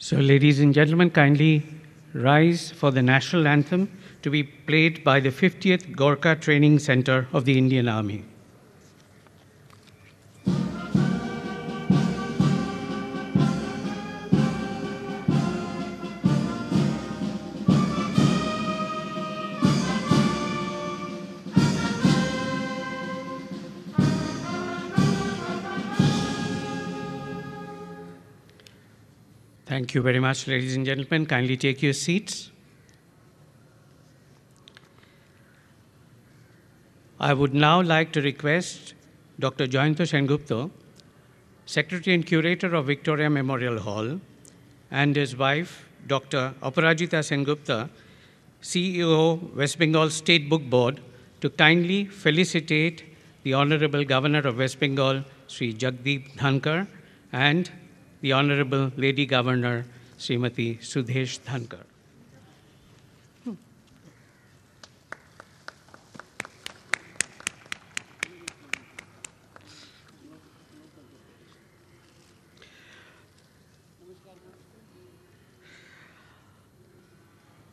So, ladies and gentlemen, kindly rise for the national anthem to be played by the 50th Gorkha Training Center of the Indian Army. Thank you very much, ladies and gentlemen. Kindly take your seats. I would now like to request Dr. Jayanta Sengupta, Secretary and Curator of Victoria Memorial Hall, and his wife, Dr. Aparajita Sengupta, CEO, West Bengal State Book Board, to kindly felicitate the Honorable Governor of West Bengal, Sri Jagdeep Dhankar, and the Honorable Lady Governor Srimati Sudhesh Dhankar.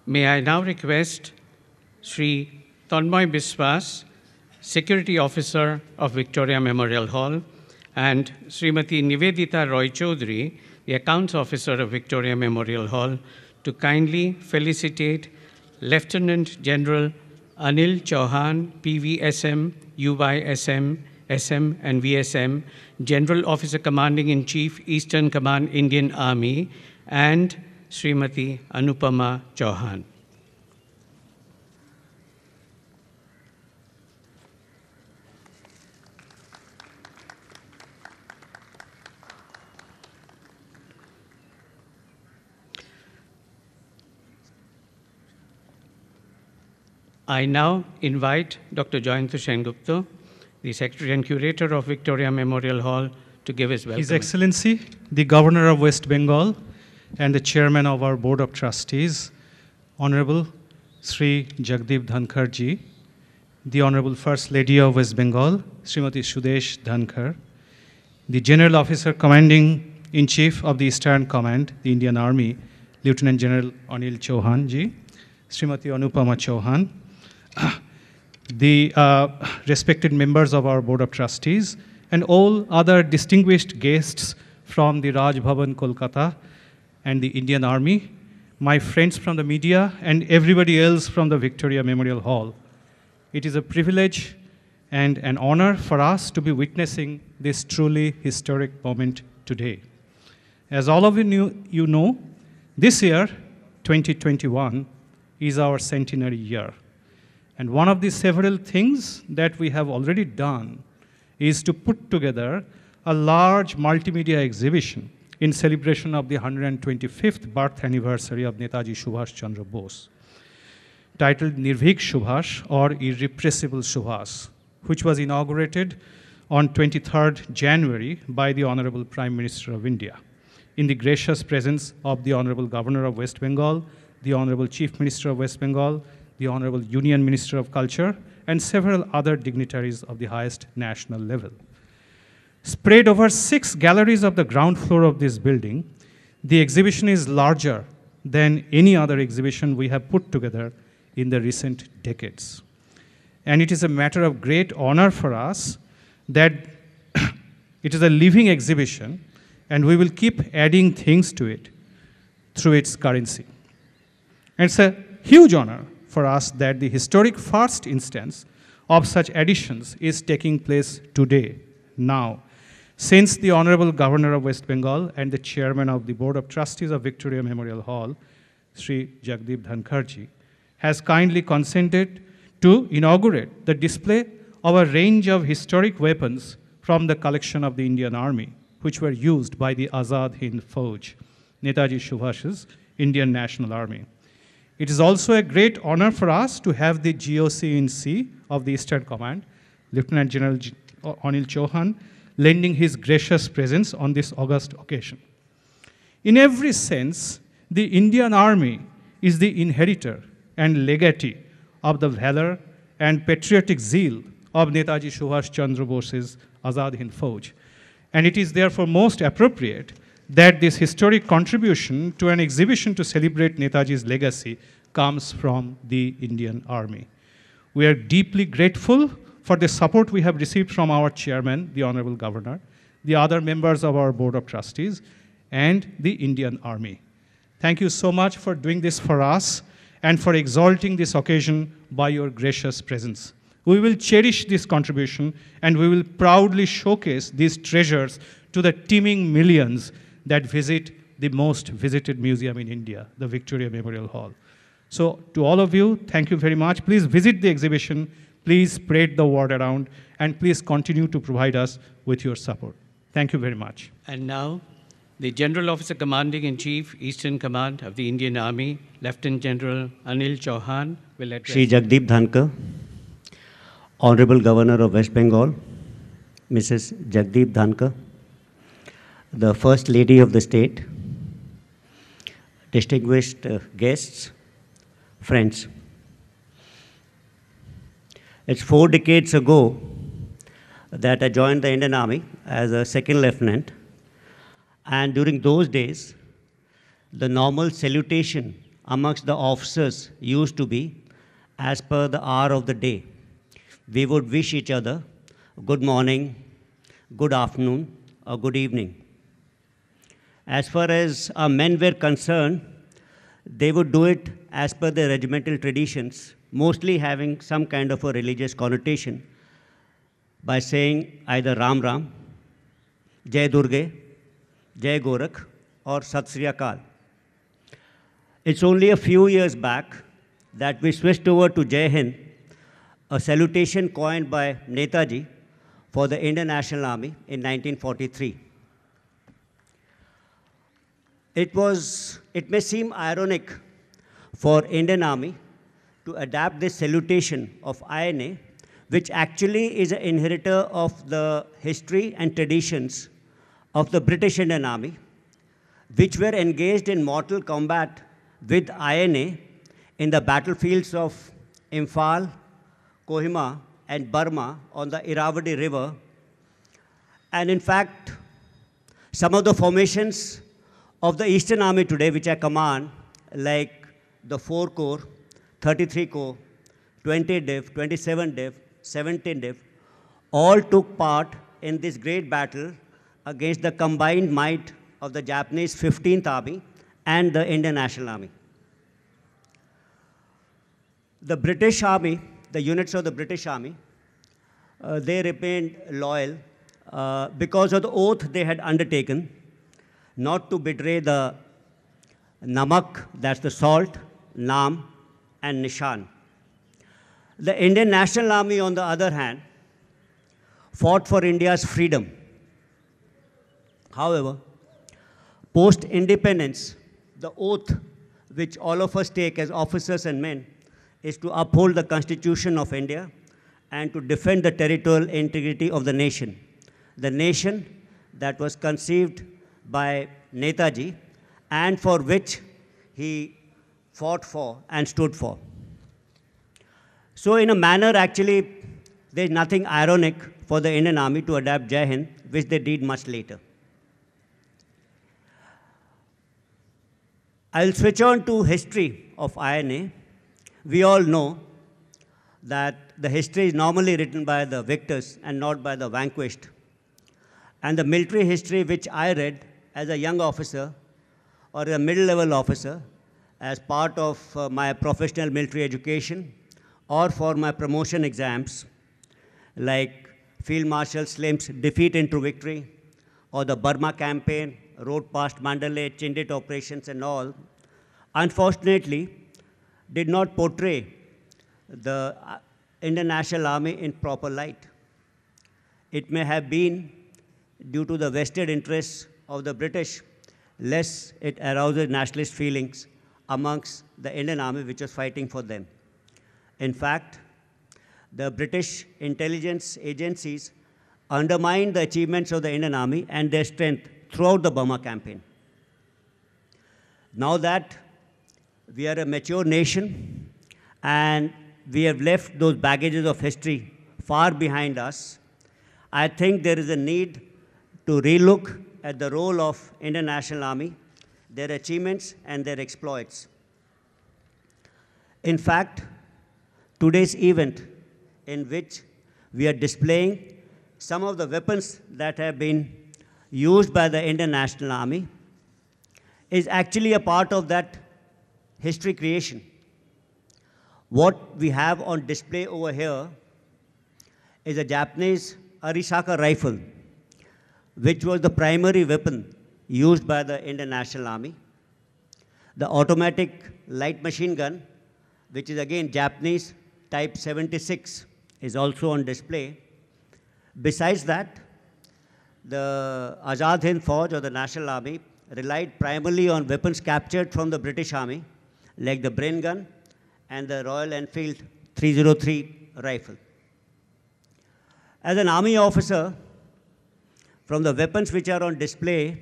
May I now request Sri Tanmoy Biswas, Security Officer of Victoria Memorial Hall, and Srimati Nivedita Roy Chaudhary, the Accounts Officer of Victoria Memorial Hall, to kindly felicitate Lieutenant General Anil Chauhan, PVSM, UYSM, SM, and VSM, General Officer Commanding in Chief, Eastern Command, Indian Army, and Srimati Anupama Chauhan. I now invite Dr. Jayantu Sengupta, the Secretary and Curator of Victoria Memorial Hall, to give his welcome. His Excellency, the Governor of West Bengal and the Chairman of our Board of Trustees, Honorable Sri Jagdeep Dhankarji, the Honorable First Lady of West Bengal, Srimati Sudesh Dhankar, the General Officer Commanding in Chief of the Eastern Command, the Indian Army, Lieutenant General Anil Chauhan Ji, Srimati Anupama Chauhan, the uh, respected members of our Board of Trustees, and all other distinguished guests from the Raj Bhavan, Kolkata, and the Indian Army, my friends from the media, and everybody else from the Victoria Memorial Hall. It is a privilege and an honor for us to be witnessing this truly historic moment today. As all of you, knew, you know, this year, 2021, is our centenary year. And one of the several things that we have already done is to put together a large multimedia exhibition in celebration of the 125th birth anniversary of Netaji Subhash Chandra Bose, titled Nirvik Subhash or Irrepressible Subhash, which was inaugurated on 23rd January by the Honorable Prime Minister of India, in the gracious presence of the Honorable Governor of West Bengal, the Honorable Chief Minister of West Bengal, the Honorable Union Minister of Culture, and several other dignitaries of the highest national level. Spread over six galleries of the ground floor of this building, the exhibition is larger than any other exhibition we have put together in the recent decades. And it is a matter of great honor for us that it is a living exhibition and we will keep adding things to it through its currency. And it's a huge honor for us that the historic first instance of such additions is taking place today, now. Since the Honorable Governor of West Bengal and the Chairman of the Board of Trustees of Victoria Memorial Hall, Sri Jagdeep Dhankarji, has kindly consented to inaugurate the display of a range of historic weapons from the collection of the Indian Army, which were used by the Azad Hind Fauj, Netaji Subhash's Indian National Army. It is also a great honor for us to have the GOC in C of the Eastern Command, Lieutenant General G Anil Chauhan, lending his gracious presence on this august occasion. In every sense, the Indian Army is the inheritor and legatee of the valor and patriotic zeal of Netaji Subhash Chandra Bose's Azad Hind Fauj. And it is therefore most appropriate that this historic contribution to an exhibition to celebrate Netaji's legacy comes from the Indian Army. We are deeply grateful for the support we have received from our chairman, the Honorable Governor, the other members of our Board of Trustees, and the Indian Army. Thank you so much for doing this for us and for exalting this occasion by your gracious presence. We will cherish this contribution and we will proudly showcase these treasures to the teeming millions that visit the most visited museum in India, the Victoria Memorial Hall. So to all of you, thank you very much. Please visit the exhibition. Please spread the word around. And please continue to provide us with your support. Thank you very much. And now, the General Officer Commanding in Chief, Eastern Command of the Indian Army, Lieutenant General Anil Chauhan, will address. Sri Jagdeep Dhankar, Honorable Governor of West Bengal, Mrs. Jagdeep Dhankar, the First Lady of the State, distinguished uh, guests, friends. It's four decades ago that I joined the Indian Army as a second lieutenant. And during those days, the normal salutation amongst the officers used to be as per the hour of the day. We would wish each other good morning, good afternoon, or good evening. As far as our uh, men were concerned, they would do it as per their regimental traditions, mostly having some kind of a religious connotation by saying either Ram Ram, Jai Durge, Jai Gorakh, or Sat Sri Akal. It's only a few years back that we switched over to Jai Hind, a salutation coined by Netaji for the Indian National Army in 1943. It was, it may seem ironic for Indian Army to adapt this salutation of INA, which actually is an inheritor of the history and traditions of the British Indian Army, which were engaged in mortal combat with INA in the battlefields of Imphal, Kohima, and Burma on the Irrawaddy River. And in fact, some of the formations of the Eastern Army today, which I command, like the 4 Corps, 33 Corps, 20 Div, 27 Div, 17 Div, all took part in this great battle against the combined might of the Japanese 15th Army and the Indian National Army. The British Army, the units of the British Army, uh, they remained loyal uh, because of the oath they had undertaken not to betray the namak, that's the salt, nam, and nishan. The Indian National Army, on the other hand, fought for India's freedom. However, post independence, the oath which all of us take as officers and men is to uphold the Constitution of India and to defend the territorial integrity of the nation. The nation that was conceived by Netaji and for which he fought for and stood for. So in a manner, actually, there's nothing ironic for the Indian army to adapt Jai Hind, which they did much later. I'll switch on to history of INA. We all know that the history is normally written by the victors and not by the vanquished. And the military history which I read as a young officer or a middle-level officer as part of uh, my professional military education or for my promotion exams, like Field Marshal Slim's defeat into victory or the Burma campaign, road past Mandalay, Chindit operations and all, unfortunately did not portray the uh, Indian National Army in proper light. It may have been due to the vested interests of the British, lest it arouses nationalist feelings amongst the Indian army which was fighting for them. In fact, the British intelligence agencies undermined the achievements of the Indian army and their strength throughout the Burma campaign. Now that we are a mature nation and we have left those baggages of history far behind us, I think there is a need to relook at the role of Indian National Army, their achievements, and their exploits. In fact, today's event in which we are displaying some of the weapons that have been used by the Indian National Army is actually a part of that history creation. What we have on display over here is a Japanese Arisaka rifle which was the primary weapon used by the Indian National Army. The automatic light machine gun, which is again Japanese Type 76, is also on display. Besides that, the Azad Hind Forge or the National Army relied primarily on weapons captured from the British Army, like the Brain Gun and the Royal Enfield 303 rifle. As an army officer, from the weapons which are on display,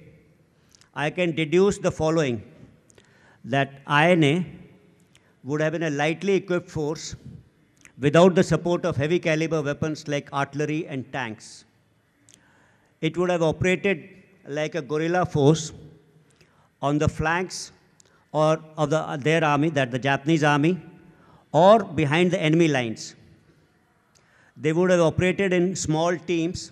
I can deduce the following, that INA would have been a lightly equipped force without the support of heavy caliber weapons like artillery and tanks. It would have operated like a guerrilla force on the flanks or of the, uh, their army, that the Japanese army, or behind the enemy lines. They would have operated in small teams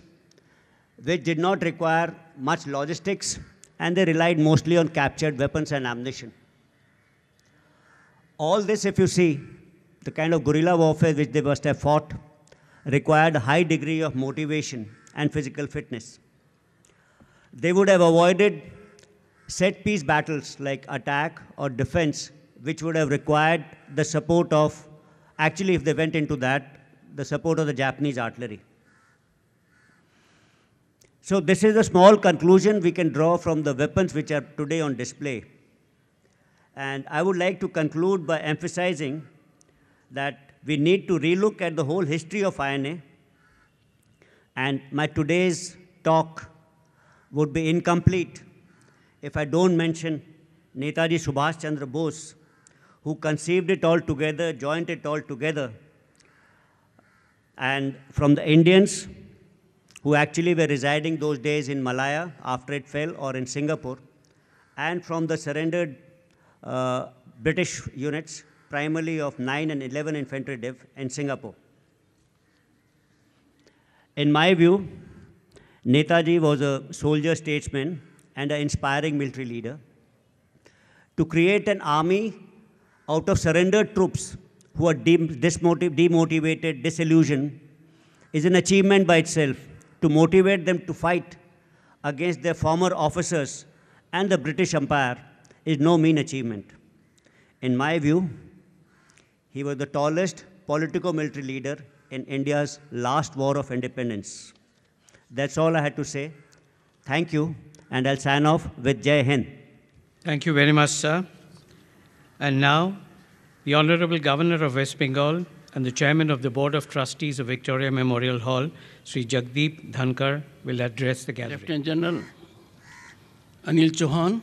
which did not require much logistics, and they relied mostly on captured weapons and ammunition. All this, if you see, the kind of guerrilla warfare which they must have fought, required a high degree of motivation and physical fitness. They would have avoided set piece battles like attack or defense, which would have required the support of, actually, if they went into that, the support of the Japanese artillery. So this is a small conclusion we can draw from the weapons which are today on display. And I would like to conclude by emphasizing that we need to relook at the whole history of INA. And my today's talk would be incomplete if I don't mention Netaji Subhash Chandra Bose, who conceived it all together, joined it all together. And from the Indians who actually were residing those days in Malaya after it fell or in Singapore, and from the surrendered uh, British units, primarily of 9 and 11 Infantry Div in Singapore. In my view, Netaji was a soldier statesman and an inspiring military leader. To create an army out of surrendered troops who are demotivated, disillusioned, is an achievement by itself to motivate them to fight against their former officers and the British Empire is no mean achievement. In my view, he was the tallest politico-military leader in India's last war of independence. That's all I had to say. Thank you, and I'll sign off with Jai Hind. Thank you very much, sir. And now, the Honorable Governor of West Bengal, and the Chairman of the Board of Trustees of Victoria Memorial Hall, Sri Jagdeep Dhankar, will address the gathering. Lieutenant General Anil Chauhan,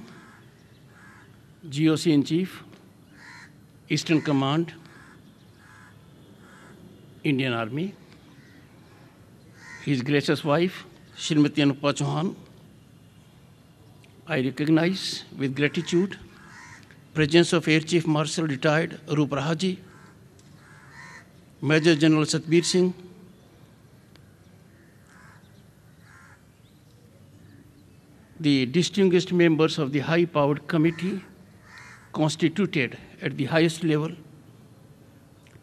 GOC in Chief, Eastern Command, Indian Army, His Gracious Wife, Shrimati Anupa Chauhan, I recognize with gratitude presence of Air Chief Marshal retired Rup Rahaji, Major General Satbir Singh, the distinguished members of the high-powered committee constituted at the highest level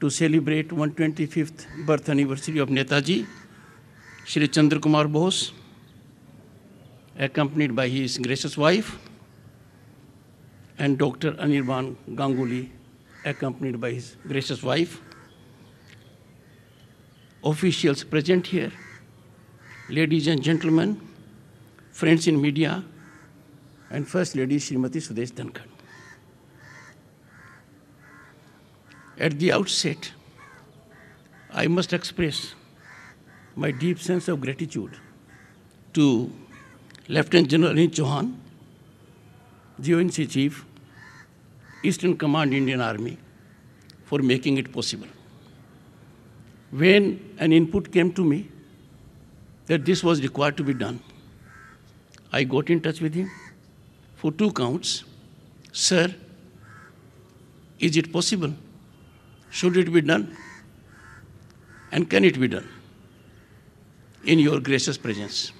to celebrate 125th birth anniversary of Netaji, Shri Chandra Kumar Bose, accompanied by his gracious wife, and Dr. Anirban Ganguly, accompanied by his gracious wife officials present here, ladies and gentlemen, friends in media, and First Lady Srimati Sudesh Dankan. At the outset, I must express my deep sense of gratitude to Lieutenant General Anil Chauhan, GONC Chief, Eastern Command Indian Army, for making it possible when an input came to me that this was required to be done, I got in touch with him for two counts. Sir, is it possible? Should it be done? And can it be done in your gracious presence?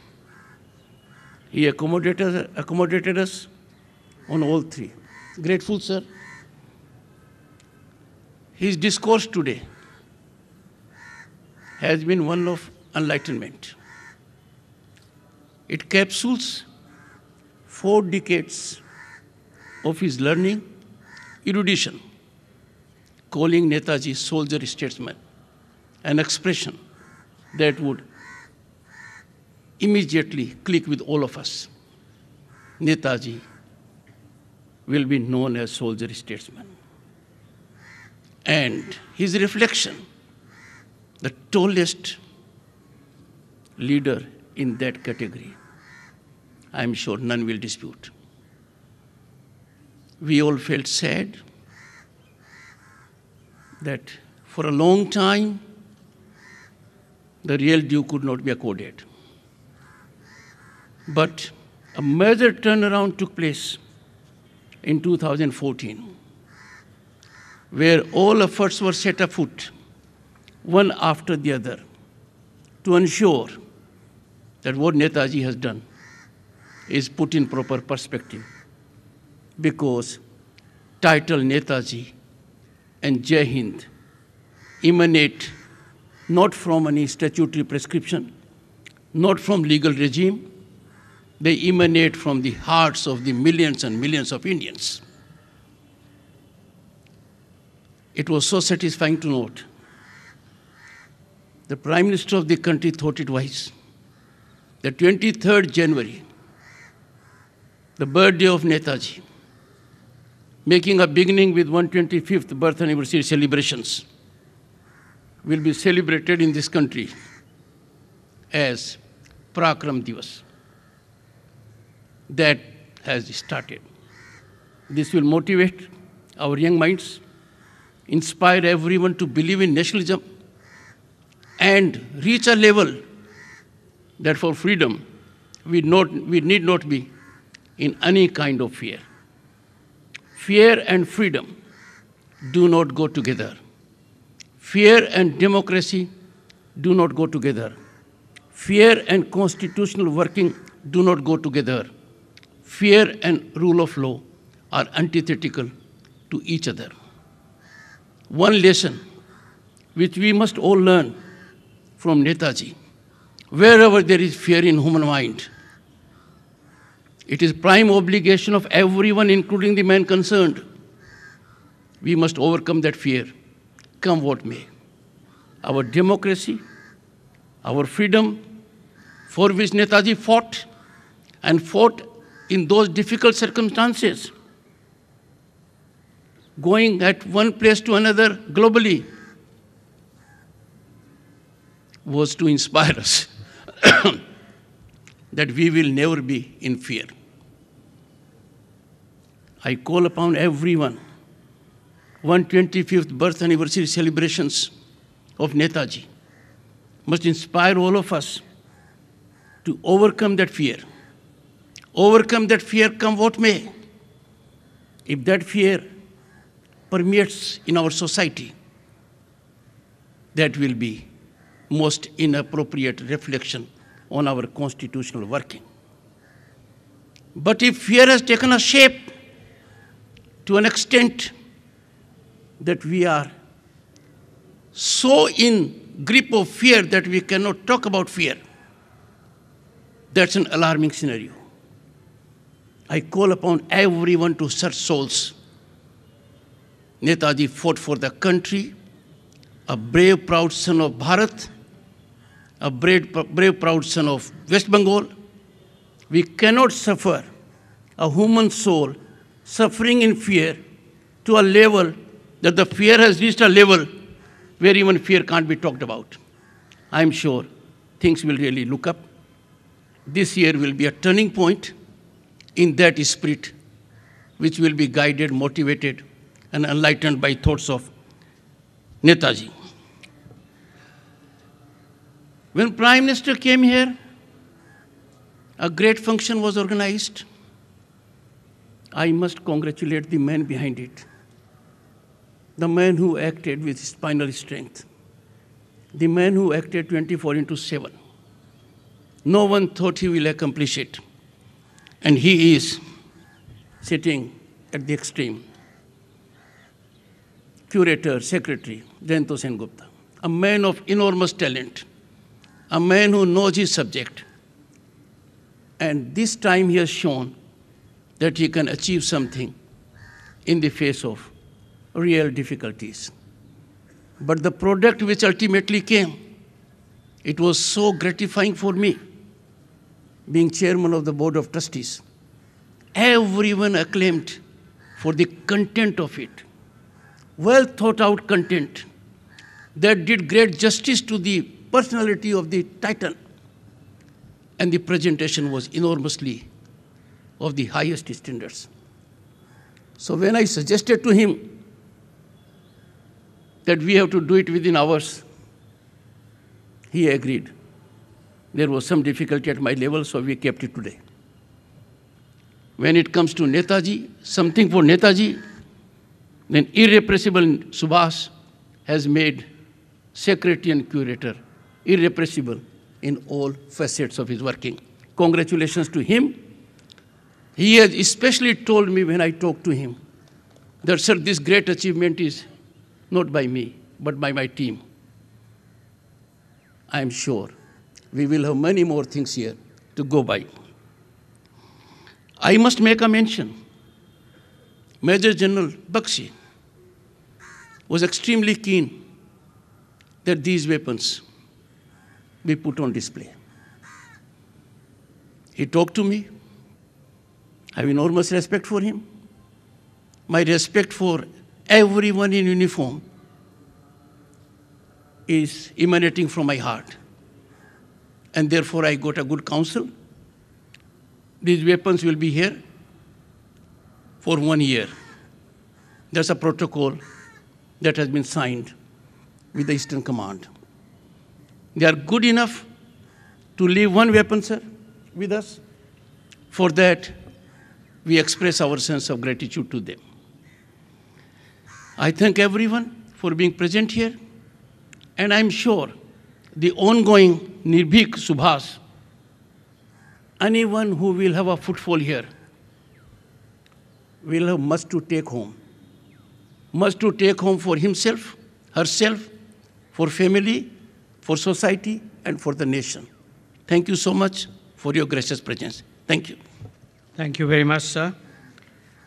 He accommodated, accommodated us on all three. Grateful, sir. His discourse today has been one of enlightenment. It capsules four decades of his learning, erudition, calling Netaji soldier statesman, an expression that would immediately click with all of us. Netaji will be known as soldier statesman. And his reflection the tallest leader in that category. I am sure none will dispute. We all felt sad that for a long time the real due could not be accorded. But a major turnaround took place in 2014 where all efforts were set afoot one after the other, to ensure that what Netaji has done is put in proper perspective. Because title Netaji and Jai Hind emanate not from any statutory prescription, not from legal regime, they emanate from the hearts of the millions and millions of Indians. It was so satisfying to note the Prime Minister of the country thought it wise. The 23rd January, the birthday of Netaji, making a beginning with 125th birth anniversary celebrations, will be celebrated in this country as Prakram Divas. That has started. This will motivate our young minds, inspire everyone to believe in nationalism and reach a level that for freedom we, not, we need not be in any kind of fear. Fear and freedom do not go together. Fear and democracy do not go together. Fear and constitutional working do not go together. Fear and rule of law are antithetical to each other. One lesson which we must all learn from Netaji. Wherever there is fear in human mind, it is prime obligation of everyone, including the man concerned. We must overcome that fear, come what may. Our democracy, our freedom, for which Netaji fought and fought in those difficult circumstances, going at one place to another globally was to inspire us that we will never be in fear. I call upon everyone. 125th birth anniversary celebrations of Netaji must inspire all of us to overcome that fear. Overcome that fear, come what may. If that fear permeates in our society, that will be most inappropriate reflection on our constitutional working. But if fear has taken a shape to an extent that we are so in grip of fear that we cannot talk about fear, that's an alarming scenario. I call upon everyone to search souls. Netaji fought for the country, a brave, proud son of Bharat a brave, brave, proud son of West Bengal. We cannot suffer a human soul suffering in fear to a level that the fear has reached a level where even fear can't be talked about. I am sure things will really look up. This year will be a turning point in that spirit which will be guided, motivated, and enlightened by thoughts of Netaji. When Prime Minister came here, a great function was organized. I must congratulate the man behind it, the man who acted with spinal strength, the man who acted 24 into 7. No one thought he will accomplish it, and he is sitting at the extreme. Curator, secretary, Jayanto Sen Gupta, a man of enormous talent a man who knows his subject. And this time he has shown that he can achieve something in the face of real difficulties. But the product which ultimately came, it was so gratifying for me, being chairman of the Board of Trustees. Everyone acclaimed for the content of it, well thought out content that did great justice to the personality of the Titan. And the presentation was enormously of the highest standards. So when I suggested to him that we have to do it within hours, he agreed. There was some difficulty at my level, so we kept it today. When it comes to Netaji, something for Netaji, then irrepressible Subhas has made secretary and curator irrepressible in all facets of his working. Congratulations to him. He has especially told me when I talked to him that, sir, this great achievement is not by me, but by my team. I am sure we will have many more things here to go by. I must make a mention. Major General Bakshi was extremely keen that these weapons be put on display. He talked to me. I have enormous respect for him. My respect for everyone in uniform is emanating from my heart. And therefore, I got a good counsel. These weapons will be here for one year. That's a protocol that has been signed with the Eastern Command. They are good enough to leave one weapon, sir, with us. For that, we express our sense of gratitude to them. I thank everyone for being present here, and I'm sure the ongoing Nirbhik Subhas, anyone who will have a footfall here, will have much to take home. Much to take home for himself, herself, for family, for society and for the nation. Thank you so much for your gracious presence. Thank you. Thank you very much, sir.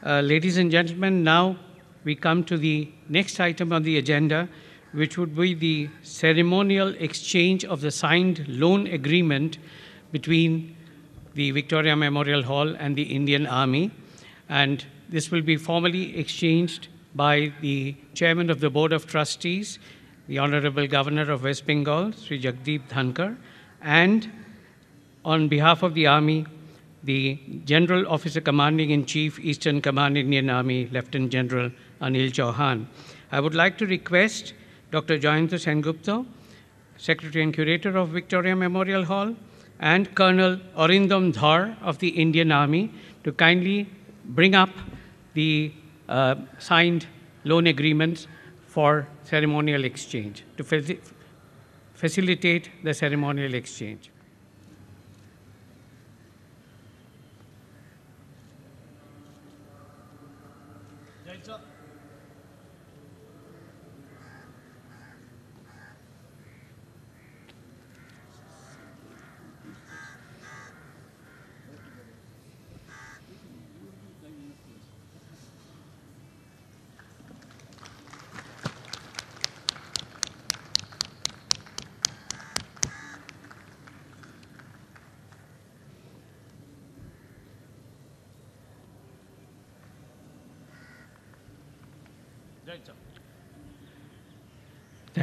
Uh, ladies and gentlemen, now we come to the next item on the agenda, which would be the ceremonial exchange of the signed loan agreement between the Victoria Memorial Hall and the Indian Army. And this will be formally exchanged by the Chairman of the Board of Trustees, the Honorable Governor of West Bengal, Sri Jagdeep Dhankar, and on behalf of the Army, the General Officer Commanding in Chief, Eastern Command, Indian Army, Lieutenant General Anil Chauhan. I would like to request Dr. Jayanta Sengupta, Secretary and Curator of Victoria Memorial Hall, and Colonel Arindam Dhar of the Indian Army to kindly bring up the uh, signed loan agreements for ceremonial exchange, to facilitate the ceremonial exchange.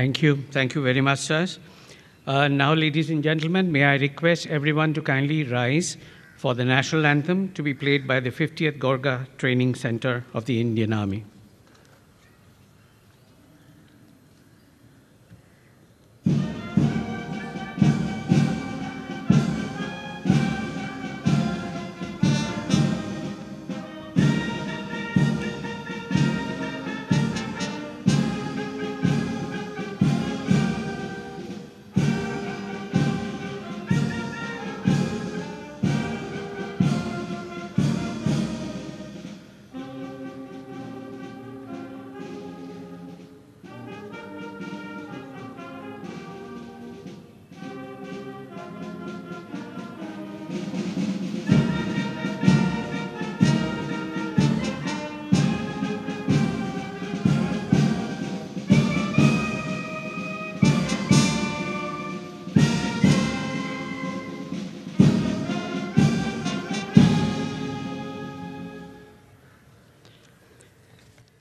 Thank you. Thank you very much, sirs. Uh, now, ladies and gentlemen, may I request everyone to kindly rise for the national anthem to be played by the 50th Gorga Training Center of the Indian Army.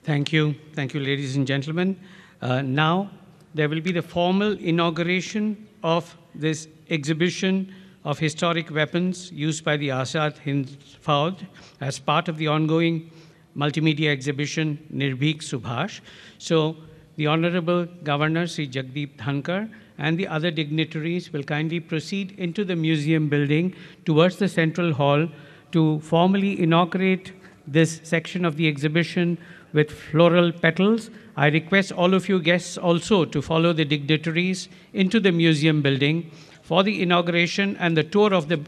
Thank you. Thank you, ladies and gentlemen. Uh, now, there will be the formal inauguration of this exhibition of historic weapons used by the Asad Hind Fauj as part of the ongoing multimedia exhibition Nirbhik Subhash. So the Honorable Governor Sri Jagdeep Dhankar and the other dignitaries will kindly proceed into the museum building towards the central hall to formally inaugurate this section of the exhibition with floral petals. I request all of you guests also to follow the dignitaries into the museum building for the inauguration and the tour of the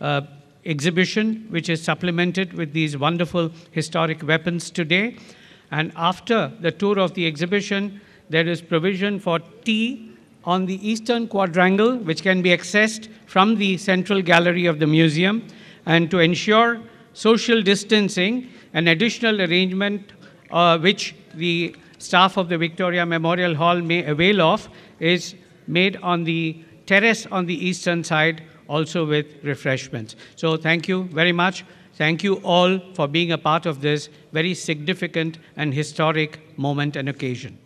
uh, exhibition, which is supplemented with these wonderful historic weapons today. And after the tour of the exhibition, there is provision for tea on the eastern quadrangle, which can be accessed from the central gallery of the museum. And to ensure social distancing, an additional arrangement uh, which the staff of the Victoria Memorial Hall may avail of, is made on the terrace on the eastern side, also with refreshments. So thank you very much. Thank you all for being a part of this very significant and historic moment and occasion.